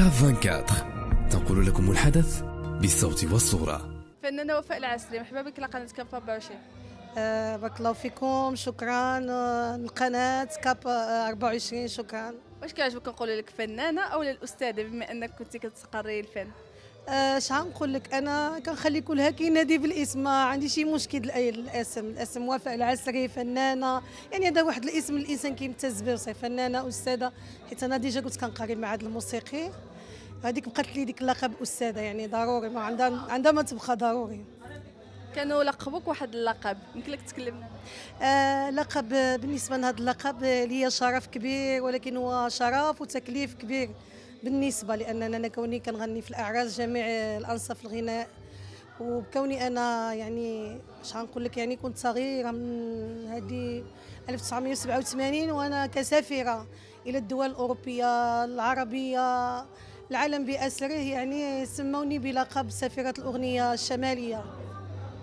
كاف 24 تنقل لكم الحدث بالصوت والصورة فنانة وفاء العسلي مرحبا بك لقناة كاب 24 آه، بارك الله فيكم شكرا آه، القناة كاب 24 آه، شكرا واش كيعجبك نقول لك فنانة أو الأستاذة بما أنك كنت كتقري الفن اش آه غنقول لك انا كنخلي كلها كينادي بالاسم ما عندي شي مشكل الاسم الاسم وفاء العسري فنانه يعني هذا واحد الاسم الانسان كيمتاز به فنانه استاذه حيت انا ديجا كنت كنقري مع هذا الموسيقي هذيك بقات لي ديك اللقب استاذه يعني ضروري ما عندها عندها ما تبقى ضروري كانوا لقبوك واحد اللقب يمكن لك تكلمنا آه لقب بالنسبه لهذا اللقب لي شرف كبير ولكن هو شرف وتكليف كبير بالنسبه لاننا انا كوني كنغني في الاعراس جميع الانصاف الغناء وبكوني انا يعني اش غنقول لك يعني كنت صغيره من هذه 1987 وانا كسافره الى الدول الاوروبيه العربيه العالم بأسره يعني سموني بلقب سفيرة الأغنية الشمالية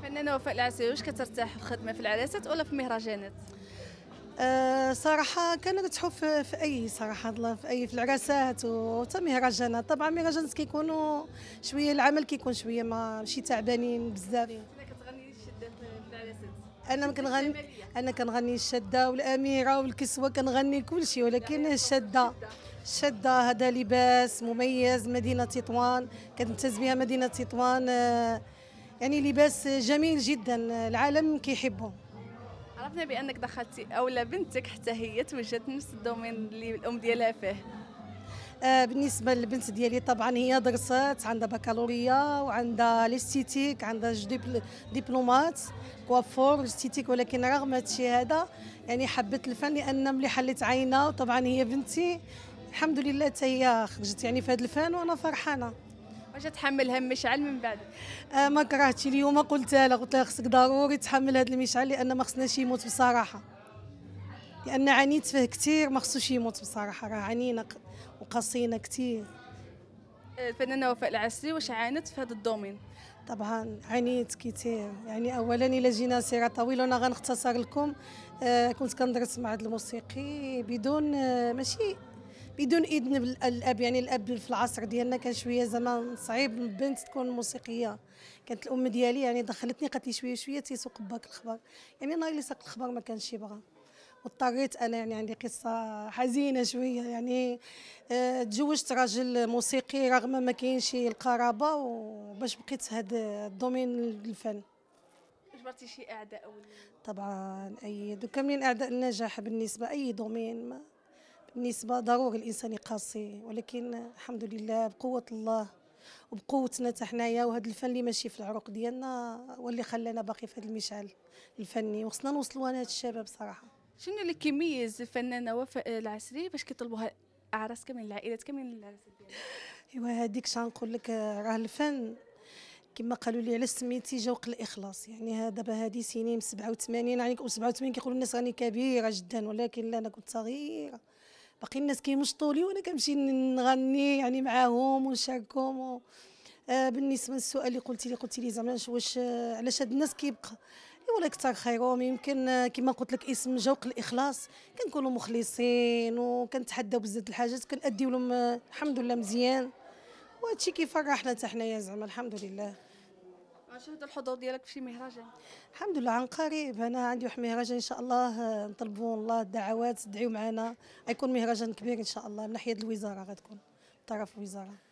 فنانة وفاء العسيري واش كترتاح في الخدمة في العراسات ولا في المهرجانات؟ أه صراحة كنرتاحوا في, في أي صراحة الله في أي في العراسات وحتى المهرجانات طبعا مهرجانات كيكونوا شوية العمل كيكون شوية ماشي تعبانين بزاف انا ما كنغني انا كنغني الشاده والاميره والكسوه كنغني كل شيء ولكن الشاده شدة هذا لباس مميز مدينه تطوان كتمتاز بها مدينه تطوان آه، يعني لباس جميل جدا العالم كيحبه عرفنا بانك دخلتي اولا بنتك حتى هي توجدت نفس الدومين اللي الام ديالها فيه آه بالنسبه للبنت ديالي طبعا هي درست عندها بكالوريا وعندها ليستيتيك عندها جوج ديبل كوافور ليستيتيك ولكن رغم هادشي هذا يعني حبت الفن لان ملي حلت عينها وطبعا هي بنتي الحمد لله حتى هي خرجت يعني في هذا الفن وانا فرحانه واش تحمل هم مشعل من بعد آه ما كرهتش اليوم قلت لها قلت لها خصك ضروري تحمل هذا المشعل لان ما خصناش يموت بصراحه لان عانيت فيه كثير ما خصوش يموت بصراحه راه عانينا وقصينا كثير الفنانه وفاء العسلي واش عانت في هذا الدومين طبعا عانيت كثير يعني اولا الى جينا سيره طويله انا غنختصر لكم آه كنت كندرس مع هذا الموسيقي بدون آه ماشي بدون اذن الاب يعني الاب في العصر ديالنا كان شويه زمان صعيب البنت تكون موسيقيه كانت الام ديالي يعني دخلتني قالت لي شويه شويه تيسوق باك الخبر يعني نهار اللي ساق الخبر ما كانش يبغى واضطريت انا يعني عندي قصه حزينه شويه يعني آه، تزوجت راجل موسيقي رغم ما كاينش القرابه وباش بقيت هذا الدومين الفن جبرتي شي اعداء ولا طبعا اي دوكا كاملين اعداء النجاح بالنسبه اي دومين ما بالنسبه ضروري الإنسان يقاسي ولكن الحمد لله بقوة الله وبقوتنا حتى حنايا وهذا الفن اللي ماشي في العروق ديالنا واللي خلانا باقي في هذا المشعل الفني وخصنا نوصلوا هذا الشباب صراحه شنو اللي كيميز الفنانه وفاء العسري باش كيطلبوها اعراس كامل العائلات كامل العرس ايوا هذيك شنقول لك راه الفن كما قالوا لي علاش سميتي جوق الاخلاص يعني دابا هذه سنين 87 يعني 87 كيقولوا الناس راني كبيره جدا ولكن لا انا كنت صغيره باقي الناس كيمشطوا لي وانا كنمشي نغني يعني معاهم ونشاركهم و... آه بالنسبه للسؤال اللي قلتي لي قلتي لي زعما واش آه علاش هاد الناس كيبقى ولا كثر خيرهم يمكن آه، كما قلت لك اسم جوق الاخلاص كنكونوا مخلصين وكنتحداو بزاف الحاجات كنأديو لهم آه، الحمد لله مزيان وهادشي كيفرحنا حتى حنايا زعما الحمد لله شهد الحضور ديالك في شي مهرجان الحمد لله عن قريب انا عندي واحد مهرجان ان شاء الله آه، نطلبوا الله الدعوات تدعيو معنا غيكون مهرجان كبير ان شاء الله من ناحيه الوزاره غتكون طرف الوزاره